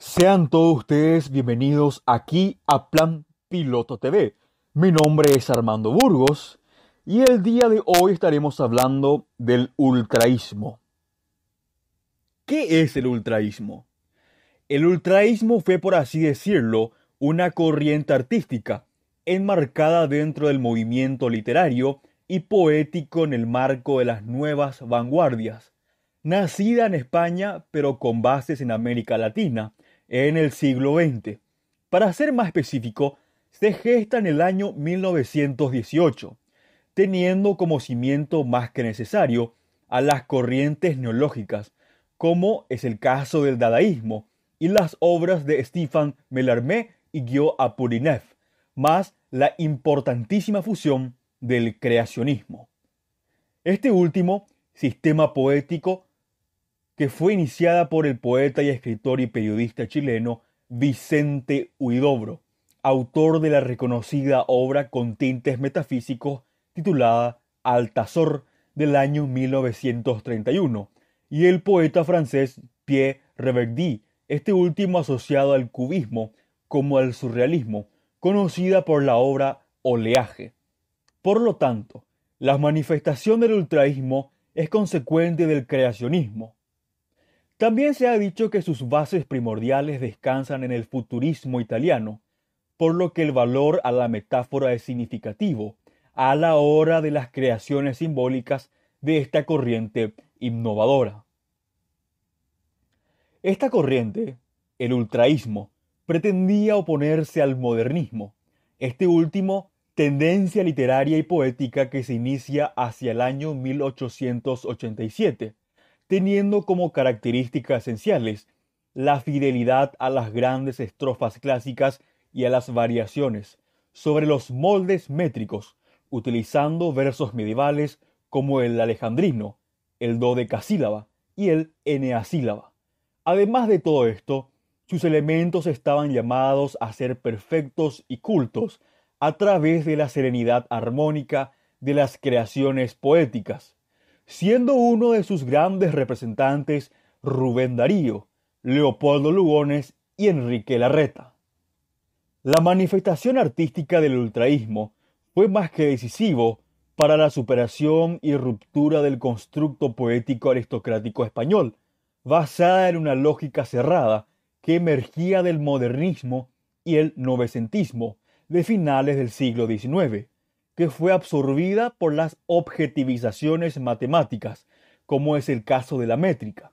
Sean todos ustedes bienvenidos aquí a Plan Piloto TV. Mi nombre es Armando Burgos y el día de hoy estaremos hablando del ultraísmo. ¿Qué es el ultraísmo? El ultraísmo fue, por así decirlo, una corriente artística enmarcada dentro del movimiento literario y poético en el marco de las nuevas vanguardias, nacida en España pero con bases en América Latina en el siglo XX. Para ser más específico, se gesta en el año 1918, teniendo como cimiento más que necesario a las corrientes neológicas, como es el caso del dadaísmo y las obras de Stefan Melarmé y Guillaume Apollinaire, más la importantísima fusión del creacionismo. Este último sistema poético que fue iniciada por el poeta y escritor y periodista chileno Vicente Huidobro, autor de la reconocida obra con tintes metafísicos titulada Altazor del año 1931, y el poeta francés Pierre Reverdy, este último asociado al cubismo como al surrealismo, conocida por la obra Oleaje. Por lo tanto, la manifestación del ultraísmo es consecuente del creacionismo, también se ha dicho que sus bases primordiales descansan en el futurismo italiano, por lo que el valor a la metáfora es significativo a la hora de las creaciones simbólicas de esta corriente innovadora. Esta corriente, el ultraísmo, pretendía oponerse al modernismo, este último tendencia literaria y poética que se inicia hacia el año 1887 teniendo como características esenciales la fidelidad a las grandes estrofas clásicas y a las variaciones sobre los moldes métricos, utilizando versos medievales como el alejandrino, el dodecasílaba y el eneasílaba. Además de todo esto, sus elementos estaban llamados a ser perfectos y cultos a través de la serenidad armónica de las creaciones poéticas, siendo uno de sus grandes representantes Rubén Darío, Leopoldo Lugones y Enrique Larreta. La manifestación artística del ultraísmo fue más que decisivo para la superación y ruptura del constructo poético aristocrático español, basada en una lógica cerrada que emergía del modernismo y el novecentismo de finales del siglo XIX que fue absorbida por las objetivizaciones matemáticas, como es el caso de la métrica.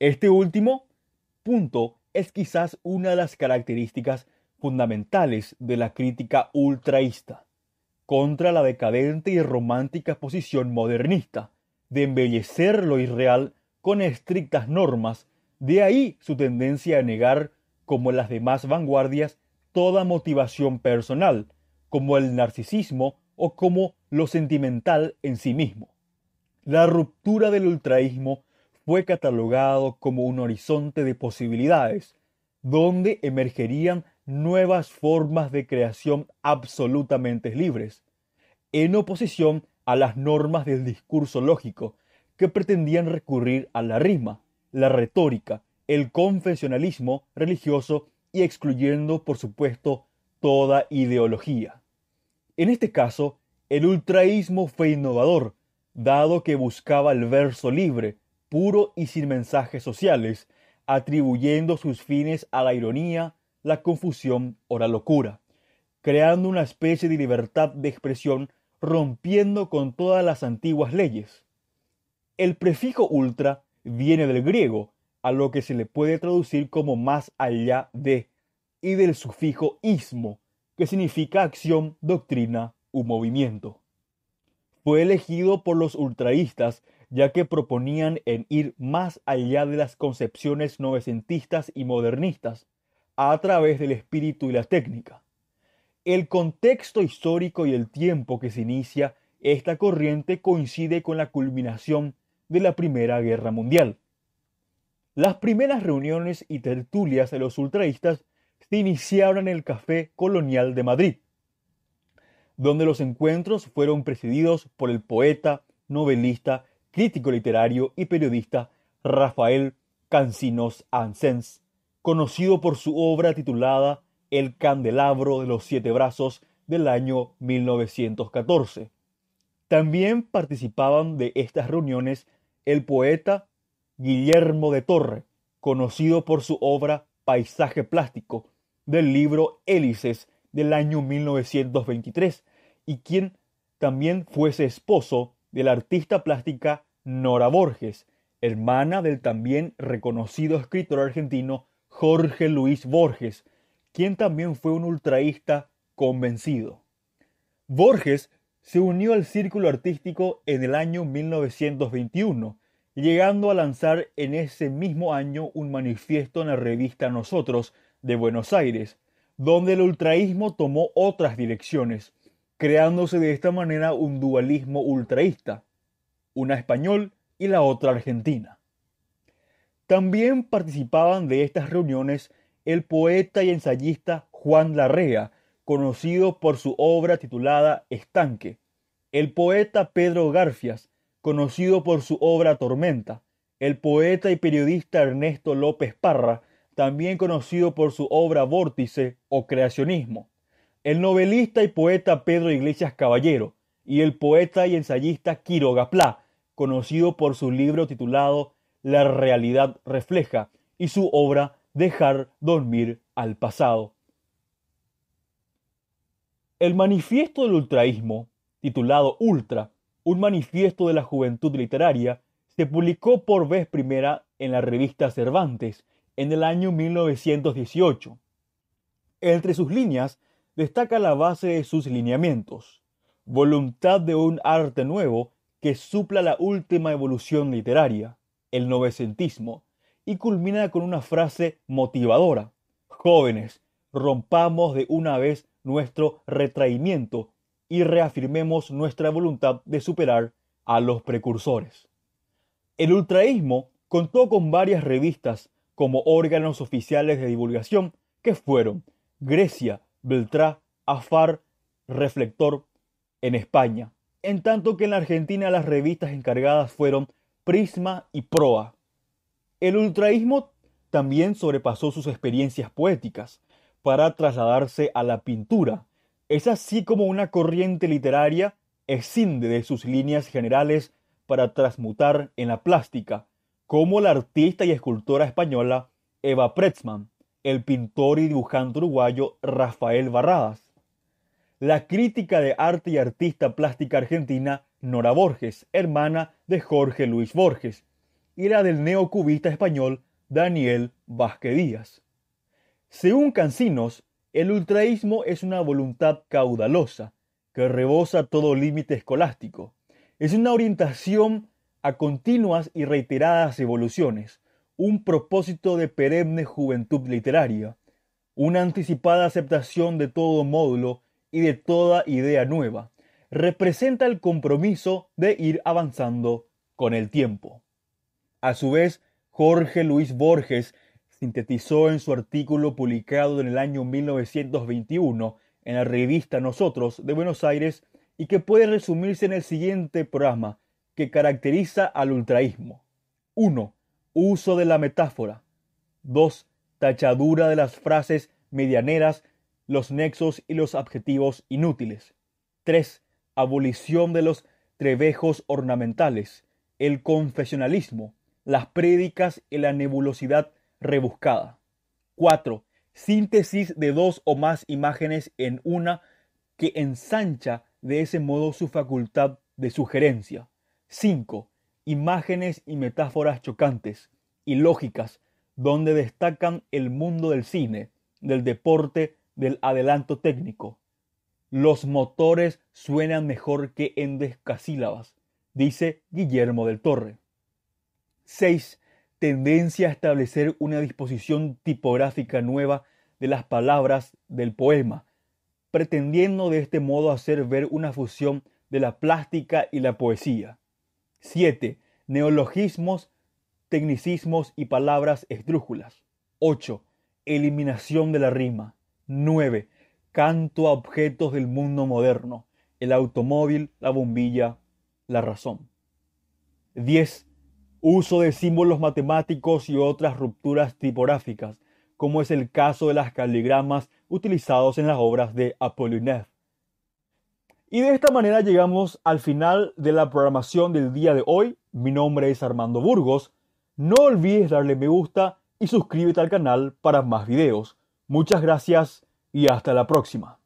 Este último punto es quizás una de las características fundamentales de la crítica ultraísta, contra la decadente y romántica posición modernista, de embellecer lo irreal con estrictas normas, de ahí su tendencia a negar, como las demás vanguardias, toda motivación personal, como el narcisismo o como lo sentimental en sí mismo. La ruptura del ultraísmo fue catalogado como un horizonte de posibilidades, donde emergerían nuevas formas de creación absolutamente libres, en oposición a las normas del discurso lógico, que pretendían recurrir a la rima, la retórica, el confesionalismo religioso y excluyendo, por supuesto, toda ideología. En este caso, el ultraísmo fue innovador, dado que buscaba el verso libre, puro y sin mensajes sociales, atribuyendo sus fines a la ironía, la confusión o la locura, creando una especie de libertad de expresión rompiendo con todas las antiguas leyes. El prefijo ultra viene del griego, a lo que se le puede traducir como más allá de, y del sufijo ismo, que significa acción, doctrina u movimiento. Fue elegido por los ultraístas ya que proponían en ir más allá de las concepciones novecentistas y modernistas a través del espíritu y la técnica. El contexto histórico y el tiempo que se inicia esta corriente coincide con la culminación de la Primera Guerra Mundial. Las primeras reuniones y tertulias de los ultraístas se iniciaron en el Café Colonial de Madrid, donde los encuentros fueron presididos por el poeta, novelista, crítico literario y periodista Rafael Cancinos Ansens, conocido por su obra titulada El candelabro de los siete brazos del año 1914. También participaban de estas reuniones el poeta Guillermo de Torre, conocido por su obra Paisaje Plástico, del libro Hélices del año 1923 y quien también fuese esposo de la artista plástica Nora Borges, hermana del también reconocido escritor argentino Jorge Luis Borges, quien también fue un ultraísta convencido. Borges se unió al círculo artístico en el año 1921, llegando a lanzar en ese mismo año un manifiesto en la revista Nosotros, de Buenos Aires, donde el ultraísmo tomó otras direcciones, creándose de esta manera un dualismo ultraísta, una español y la otra argentina. También participaban de estas reuniones el poeta y ensayista Juan Larrea, conocido por su obra titulada Estanque, el poeta Pedro Garfias, conocido por su obra Tormenta, el poeta y periodista Ernesto López Parra, también conocido por su obra Vórtice o Creacionismo. El novelista y poeta Pedro Iglesias Caballero y el poeta y ensayista Quiroga Plá, conocido por su libro titulado La realidad refleja y su obra Dejar dormir al pasado. El manifiesto del ultraísmo, titulado Ultra, un manifiesto de la juventud literaria, se publicó por vez primera en la revista Cervantes en el año 1918. Entre sus líneas destaca la base de sus lineamientos, voluntad de un arte nuevo que supla la última evolución literaria, el novecentismo, y culmina con una frase motivadora. Jóvenes, rompamos de una vez nuestro retraimiento y reafirmemos nuestra voluntad de superar a los precursores. El ultraísmo contó con varias revistas como órganos oficiales de divulgación, que fueron Grecia, Beltrá, Afar, Reflector en España, en tanto que en la Argentina las revistas encargadas fueron Prisma y Proa. El ultraísmo también sobrepasó sus experiencias poéticas para trasladarse a la pintura. Es así como una corriente literaria escinde de sus líneas generales para transmutar en la plástica, como la artista y escultora española Eva Pretzman, el pintor y dibujante uruguayo Rafael Barradas, la crítica de arte y artista plástica argentina Nora Borges, hermana de Jorge Luis Borges, y la del neocubista español Daniel Vázquez Díaz. Según Cancinos, el ultraísmo es una voluntad caudalosa que rebosa todo límite escolástico. Es una orientación a continuas y reiteradas evoluciones, un propósito de perenne juventud literaria, una anticipada aceptación de todo módulo y de toda idea nueva, representa el compromiso de ir avanzando con el tiempo. A su vez, Jorge Luis Borges sintetizó en su artículo publicado en el año 1921 en la revista Nosotros de Buenos Aires y que puede resumirse en el siguiente programa que caracteriza al ultraísmo. 1. Uso de la metáfora. 2. Tachadura de las frases medianeras, los nexos y los adjetivos inútiles. 3. Abolición de los trevejos ornamentales, el confesionalismo, las prédicas y la nebulosidad rebuscada. 4. Síntesis de dos o más imágenes en una que ensancha de ese modo su facultad de sugerencia. 5. Imágenes y metáforas chocantes y lógicas donde destacan el mundo del cine, del deporte, del adelanto técnico. Los motores suenan mejor que en descasílabas, dice Guillermo del Torre. 6. Tendencia a establecer una disposición tipográfica nueva de las palabras del poema, pretendiendo de este modo hacer ver una fusión de la plástica y la poesía. 7. Neologismos, tecnicismos y palabras esdrújulas. 8. Eliminación de la rima. 9. Canto a objetos del mundo moderno. El automóvil, la bombilla, la razón. 10. Uso de símbolos matemáticos y otras rupturas tipográficas, como es el caso de las caligramas utilizados en las obras de Apollinaire. Y de esta manera llegamos al final de la programación del día de hoy. Mi nombre es Armando Burgos. No olvides darle me gusta y suscríbete al canal para más videos. Muchas gracias y hasta la próxima.